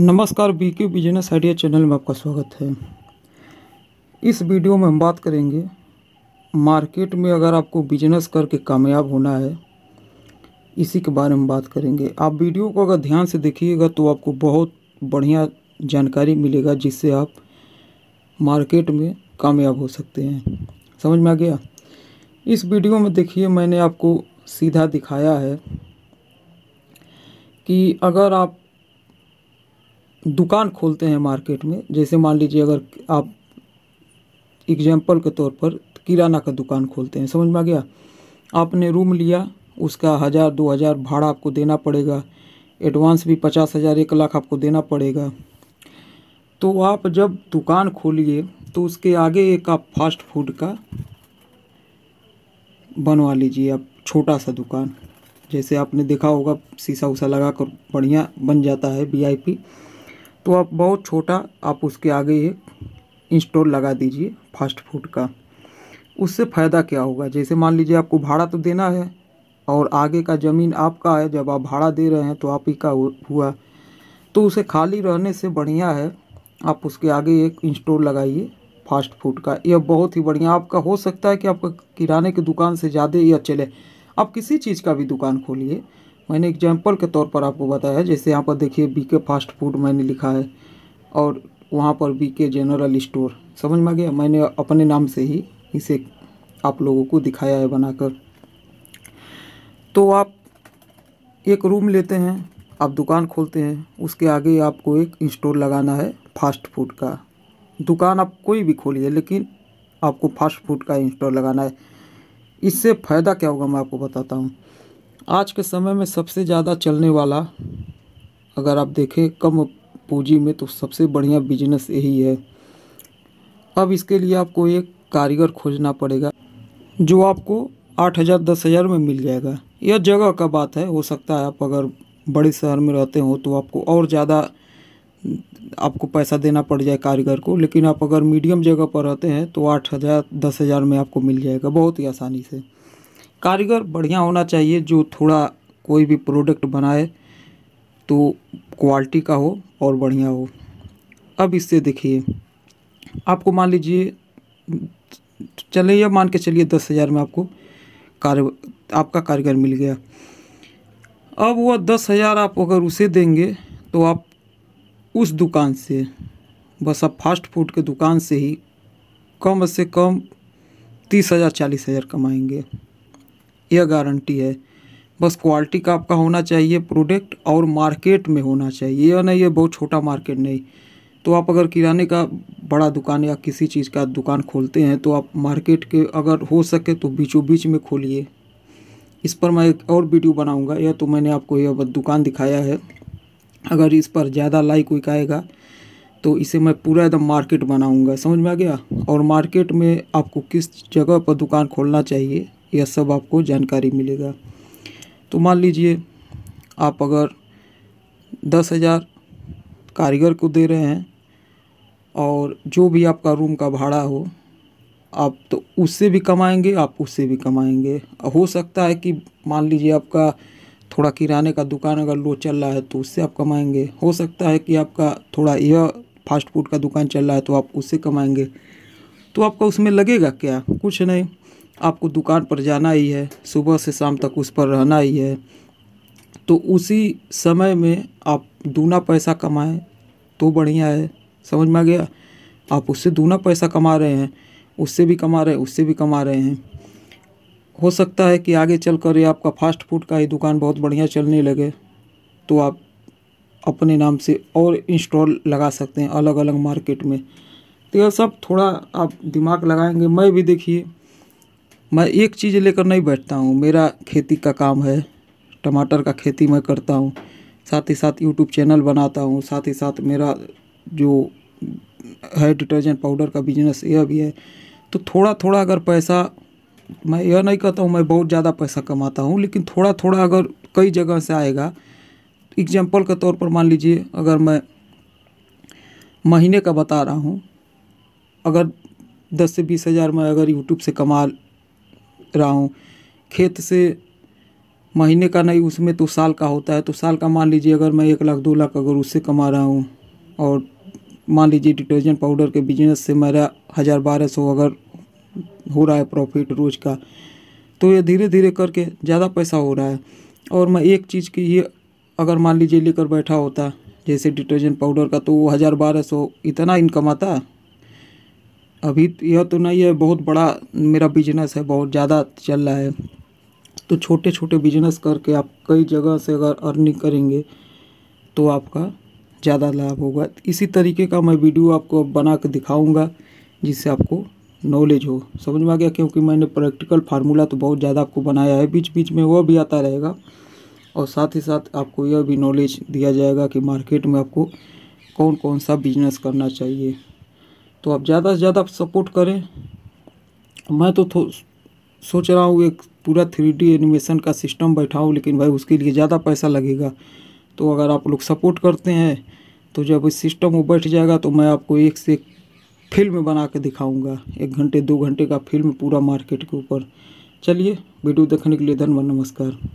नमस्कार बी के business idea channel में आपका स्वागत है इस वीडियो में हम बात करेंगे मार्केट में अगर आपको बिजनेस करके कामयाब होना है इसी के बारे में बात करेंगे आप वीडियो को अगर ध्यान से देखिएगा तो आपको बहुत बढ़िया जानकारी मिलेगा जिससे आप मार्केट में कामयाब हो सकते हैं समझ में आ गया इस वीडियो में देखिए मैंने आपको सीधा दिखाया है कि अगर आप दुकान खोलते हैं मार्केट में जैसे मान लीजिए अगर आप एग्जाम्पल के तौर पर किराना का दुकान खोलते हैं समझ में आ गया आपने रूम लिया उसका हज़ार दो हज़ार भाड़ा आपको देना पड़ेगा एडवांस भी पचास हज़ार एक लाख आपको देना पड़ेगा तो आप जब दुकान खोलिए तो उसके आगे एक आप फास्ट फूड का बनवा लीजिए आप छोटा सा दुकान जैसे आपने देखा होगा शीशा उषा लगा कर बढ़िया बन जाता है वी तो आप बहुत छोटा आप उसके आगे एक इंस्टॉल लगा दीजिए फास्ट फूड का उससे फ़ायदा क्या होगा जैसे मान लीजिए आपको भाड़ा तो देना है और आगे का ज़मीन आपका है जब आप भाड़ा दे रहे हैं तो आप ही का हुआ तो उसे खाली रहने से बढ़िया है आप उसके आगे एक इंस्टॉल लगाइए फास्ट फूड का यह बहुत ही बढ़िया आपका हो सकता है कि आपका किराने की दुकान से ज़्यादा यह चले आप किसी चीज़ का भी दुकान खोलिए मैंने एग्जाम्पल के तौर पर आपको बताया जैसे यहाँ पर देखिए बी के फास्ट फूड मैंने लिखा है और वहाँ पर बी के जनरल स्टोर समझ में आ गया मैंने अपने नाम से ही इसे आप लोगों को दिखाया है बनाकर तो आप एक रूम लेते हैं आप दुकान खोलते हैं उसके आगे आपको एक स्टोर लगाना है फास्ट फूड का दुकान आप कोई भी खोलिए लेकिन आपको फास्ट फूड का स्टोर लगाना है इससे फ़ायदा क्या होगा मैं आपको बताता हूँ आज के समय में सबसे ज़्यादा चलने वाला अगर आप देखें कम पूंजी में तो सबसे बढ़िया बिजनेस यही है अब इसके लिए आपको एक कारीगर खोजना पड़ेगा जो आपको आठ हज़ार दस हज़ार में मिल जाएगा यह जगह का बात है हो सकता है आप अगर बड़े शहर में रहते हो तो आपको और ज़्यादा आपको पैसा देना पड़ जाए कारीगर को लेकिन आप अगर मीडियम जगह पर रहते हैं तो आठ हज़ार दस हज़ार में आपको मिल जाएगा बहुत ही आसानी से कारीगर बढ़िया होना चाहिए जो थोड़ा कोई भी प्रोडक्ट बनाए तो क्वालिटी का हो और बढ़िया हो अब इससे देखिए आपको मान लीजिए चले या मान के चलिए दस हज़ार में आपको कार आपका कारीगर मिल गया अब वह दस हज़ार आप अगर उसे देंगे तो आप उस दुकान से बस आप फास्ट फूड के दुकान से ही कम से कम तीस हज़ार चालीस हज़ार कमाएंगे यह गारंटी है बस क्वालिटी का आपका होना चाहिए प्रोडक्ट और मार्केट में होना चाहिए यह नहीं है बहुत छोटा मार्केट नहीं तो आप अगर किराने का बड़ा दुकान या किसी चीज़ का दुकान खोलते हैं तो आप मार्केट के अगर हो सके तो बीचों बीच में खोलिए इस पर मैं एक और वीडियो बनाऊंगा या तो मैंने आपको यह दुकान दिखाया है अगर इस पर ज़्यादा लाइक वाइक आएगा तो इसे मैं पूरा एकदम मार्केट बनाऊंगा समझ में आ गया और मार्केट में आपको किस जगह पर दुकान खोलना चाहिए यह सब आपको जानकारी मिलेगा तो मान लीजिए आप अगर दस हज़ार कारीगर को दे रहे हैं और जो भी आपका रूम का भाड़ा हो आप तो उससे भी कमाएंगे आप उससे भी कमाएंगे हो सकता है कि मान लीजिए आपका थोड़ा किराने का दुकान अगर लो चल रहा है तो उससे आप कमाएंगे हो सकता है कि आपका थोड़ा यह फास्ट फूड का दुकान चल रहा है तो आप उससे कमाएंगे तो आपका उसमें लगेगा क्या कुछ नहीं आपको दुकान पर जाना ही है सुबह से शाम तक उस पर रहना ही है तो उसी समय में आप दूना पैसा कमाएं तो बढ़िया है समझ में आ गया आप उससे दूना पैसा कमा रहे हैं उससे भी कमा रहे हैं उससे भी कमा रहे हैं हो सकता है कि आगे चल कर ये आपका फास्ट फूड का ही दुकान बहुत बढ़िया चलने लगे तो आप अपने नाम से और इंस्टॉल लगा सकते हैं अलग अलग मार्केट में तो यह सब थोड़ा आप दिमाग लगाएंगे मैं भी देखिए मैं एक चीज़ लेकर नहीं बैठता हूँ मेरा खेती का काम है टमाटर का खेती मैं करता हूँ साथ ही साथ यूट्यूब चैनल बनाता हूँ साथ ही साथ मेरा जो है डिटर्जेंट पाउडर का बिजनेस यह भी है तो थोड़ा थोड़ा अगर पैसा मैं यह नहीं कहता हूँ मैं बहुत ज़्यादा पैसा कमाता हूँ लेकिन थोड़ा थोड़ा अगर कई जगह से आएगा एग्जाम्पल के तौर पर मान लीजिए अगर मैं महीने का बता रहा हूँ अगर दस से बीस हज़ार मैं अगर यूट्यूब से कमा रहा हूँ खेत से महीने का नहीं उसमें तो साल का होता है तो साल का मान लीजिए अगर मैं एक लाख दो लाख अगर उससे कमा रहा हूँ और मान लीजिए डिटर्जेंट पाउडर के बिजनेस से मेरा हज़ार बारह सौ अगर हो रहा है प्रॉफिट रोज़ का तो ये धीरे धीरे करके ज़्यादा पैसा हो रहा है और मैं एक चीज़ की ये अगर मान लीजिए लेकर बैठा होता जैसे डिटर्जेंट पाउडर का तो वो हज़ार बारह सौ इतना इनकम आता अभी यह तो नहीं है बहुत बड़ा मेरा बिजनेस है बहुत ज़्यादा चल रहा है तो छोटे छोटे बिजनेस करके आप कई जगह से अगर अर्निंग करेंगे तो आपका ज़्यादा लाभ होगा इसी तरीके का मैं वीडियो आपको बना कर दिखाऊँगा जिससे आपको नॉलेज हो समझ में आ गया क्योंकि मैंने प्रैक्टिकल फार्मूला तो बहुत ज़्यादा आपको बनाया है बीच बीच में वह भी आता रहेगा और साथ ही साथ आपको यह भी नॉलेज दिया जाएगा कि मार्केट में आपको कौन कौन सा बिजनेस करना चाहिए तो आप ज़्यादा से ज़्यादा सपोर्ट करें मैं तो सोच रहा हूँ एक पूरा थ्री डी एनिमेशन का सिस्टम बैठाऊँ लेकिन भाई उसके लिए ज़्यादा पैसा लगेगा तो अगर आप लोग सपोर्ट करते हैं तो जब इस सिस्टम वो बैठ जाएगा तो मैं आपको एक से एक फिल्म बना के दिखाऊँगा एक घंटे दो घंटे का फिल्म पूरा मार्केट के ऊपर चलिए वीडियो देखने के लिए धन्यवाद नमस्कार